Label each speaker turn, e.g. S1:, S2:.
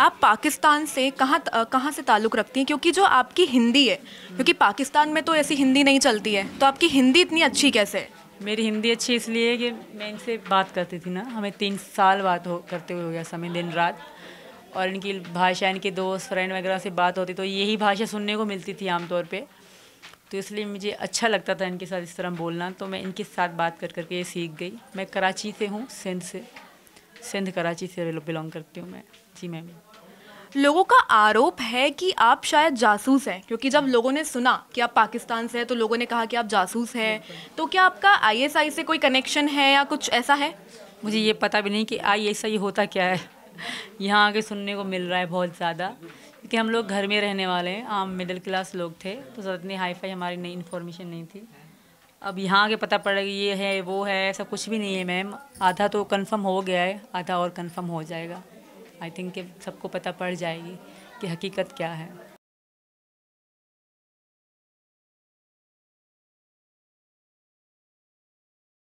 S1: आप पाकिस्तान से कहाँ कहाँ से ताल्लुक़ रखती हैं क्योंकि जो आपकी हिंदी है क्योंकि पाकिस्तान में तो ऐसी हिंदी नहीं चलती है तो आपकी हिंदी इतनी अच्छी कैसे है
S2: मेरी हिंदी अच्छी इसलिए कि मैं इनसे बात करती थी ना हमें तीन साल बात हो करते हुए हो गया समय दिन रात और इनकी भाषा इनके दोस्त फ्रेंड वगैरह से बात होती तो यही भाषा सुनने को मिलती थी आमतौर पर तो इसलिए मुझे अच्छा लगता था इनके साथ इस तरह बोलना तो मैं इनके साथ बात कर करके ये सीख गई मैं कराची से हूँ सिंध से सिंध कराची से बिलोंग करती हूँ मैं जी मैम
S1: लोगों का आरोप है कि आप शायद जासूस हैं क्योंकि जब लोगों ने सुना कि आप पाकिस्तान से हैं तो लोगों ने कहा कि आप जासूस हैं तो क्या आपका आईएसआई से कोई कनेक्शन है या कुछ ऐसा है
S2: मुझे ये पता भी नहीं कि आईएसआई होता क्या है यहाँ आके सुनने को मिल रहा है बहुत ज़्यादा क्योंकि हम लोग घर में रहने वाले हैं आम मिडिल क्लास लोग थे तो ज़्यादा इतनी फाई हमारी नई इन्फॉर्मेशन नहीं थी अब यहाँ के पता पड़ेगा ये है वो है ऐसा कुछ भी नहीं है मैम आधा तो कंफर्म हो गया है आधा और कंफर्म हो जाएगा आई थिंक सबको पता पड़ जाएगी कि हकीकत क्या है